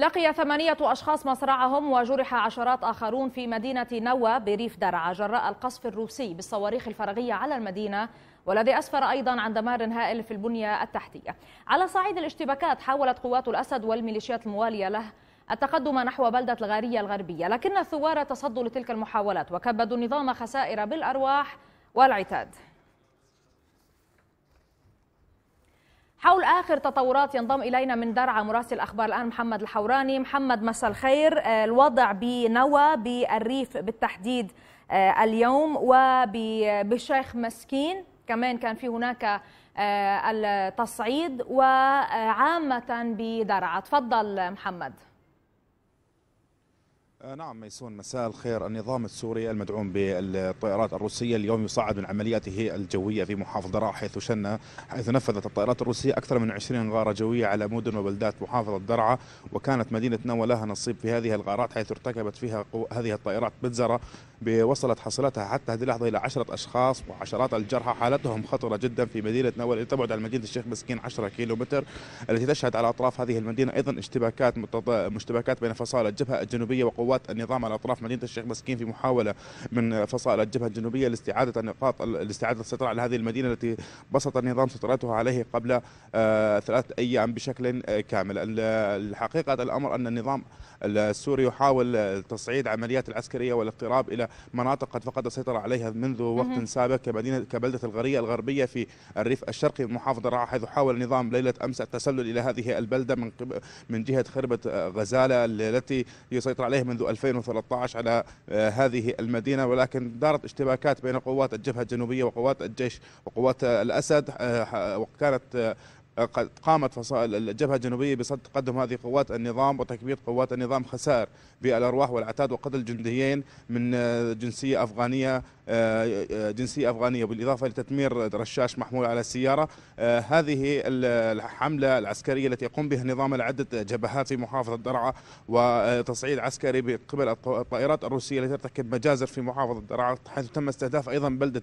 لقي ثمانية أشخاص مصرعهم وجرح عشرات آخرون في مدينة نوى بريف درعا جراء القصف الروسي بالصواريخ الفرغية على المدينة والذي أسفر أيضا عن دمار هائل في البنية التحتية على صعيد الاشتباكات حاولت قوات الأسد والميليشيات الموالية له التقدم نحو بلدة الغارية الغربية لكن الثوار تصدوا لتلك المحاولات وكبدوا النظام خسائر بالأرواح والعتاد حول آخر تطورات ينضم إلينا من درعا مراسل الأخبار الآن محمد الحوراني محمد مساء الخير آه، الوضع بنوى بالريف بالتحديد آه، اليوم وبشيخ مسكين كمان كان في هناك آه، التصعيد وعامة بدرعا تفضل محمد آه، نعم ميسون مساء الخير النظام السوري المدعوم بالطائرات الروسية اليوم يصعد من عملياته الجوية في محافظة درعا حيث شن حيث نفذت الطائرات الروسية أكثر من 20 غارة جوية على مدن وبلدات محافظة درعا وكانت مدينة نوى لها نصيب في هذه الغارات حيث ارتكبت فيها هذه الطائرات بتزرة وصلت حصلتها حتى هذه اللحظة إلى عشرة أشخاص وعشرات الجرحى حالتهم خطرة جدا في مدينة نوى التي تبعد عن مدينة الشيخ مسكين 10 كيلومتر التي تشهد على أطراف هذه المدينة أيضا اشتباكات مشتبكات بين فصائل الجبهة الجنوبية وقوات قوات النظام على اطراف مدينه الشيخ مسكين في محاوله من فصائل الجبهه الجنوبيه لاستعاده النقاط لاستعاده السيطره على هذه المدينه التي بسط النظام سيطرتها عليه قبل آه، ثلاثة ايام بشكل آه، كامل الحقيقه الامر ان النظام السوري يحاول تصعيد عمليات العسكريه والاقتراب الى مناطق قد فقد السيطره عليها منذ وقت سابق كمدينه كبلده الغريه الغربيه في الريف الشرقي محافظه رعاه حيث حاول النظام ليله امس التسلل الى هذه البلده من من جهه خربه آه، غزاله التي يسيطر عليها منذ منذ 2013 على آه، هذه المدينة ولكن دارت اشتباكات بين قوات الجبهة الجنوبية وقوات الجيش وقوات الأسد آه، وكانت آه، قد قامت فصائل الجبهة الجنوبية بصد تقدم هذه قوات النظام وتكبير قوات النظام خسائر بالأرواح والعتاد وقتل جنديين من آه، جنسية أفغانية آه، آه، جنسية أفغانية بالإضافة لتدمير رشاش محمول على السيارة هذه الحملة العسكرية التي يقوم بها النظام لعده جبهات في محافظة درعا وتصعيد عسكري بقبل الطائرات الروسية التي ترتكب مجازر في محافظة درعا حيث تم استهداف أيضا بلدة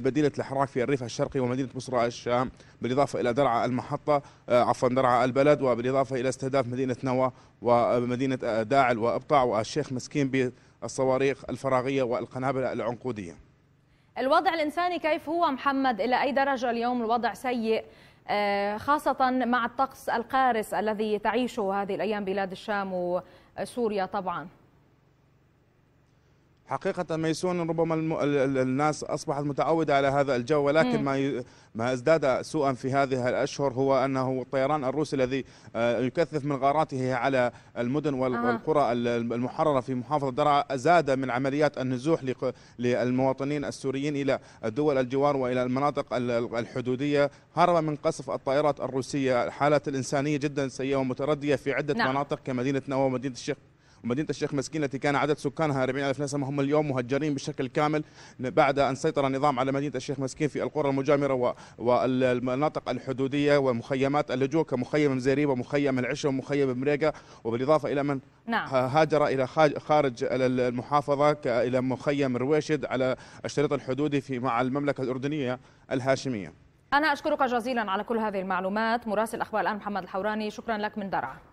بديلة الأحراك في الريف الشرقي ومدينة بصرى الشام بالإضافة إلى درعا المحطة آه، عفوا درعا البلد وبالإضافة إلى استهداف مدينة نوى ومدينة آه، داعل وأبطع والشيخ مسكين بالصواريخ الفراغية والقنابل العنقودية الوضع الإنساني كيف هو محمد إلى أي درجة اليوم الوضع سيء آه، خاصة مع الطقس القارس الذي تعيشه هذه الأيام بلاد الشام وسوريا طبعاً حقيقة ميسون ربما الناس أصبحت متعودة على هذا الجو ولكن ما ما ازداد سوءا في هذه الأشهر هو أنه الطيران الروسي الذي آه، يكثف من غاراته على المدن آه. والقرى المحررة في محافظة درعا زاد من عمليات النزوح للمواطنين السوريين إلى الدول الجوار وإلى المناطق الحدودية هرب من قصف الطائرات الروسية حالة الإنسانية جدا سيئة ومتردية في عدة نعم. مناطق كمدينة نوى ومدينة الشيخ ومدينه الشيخ مسكين التي كان عدد سكانها 40000 نسمه هم اليوم مهجرين بشكل كامل بعد ان سيطر النظام على مدينه الشيخ مسكين في القرى المجامرة والمناطق الحدوديه ومخيمات اللجوء كمخيم مزيريب ومخيم العشه ومخيم مريقه وبالاضافه الى من نعم. هاجر الى خارج المحافظه الى مخيم رويشد على الشريط الحدودي في مع المملكه الاردنيه الهاشميه. انا اشكرك جزيلا على كل هذه المعلومات، مراسل اخبار الان محمد الحوراني، شكرا لك من درعا.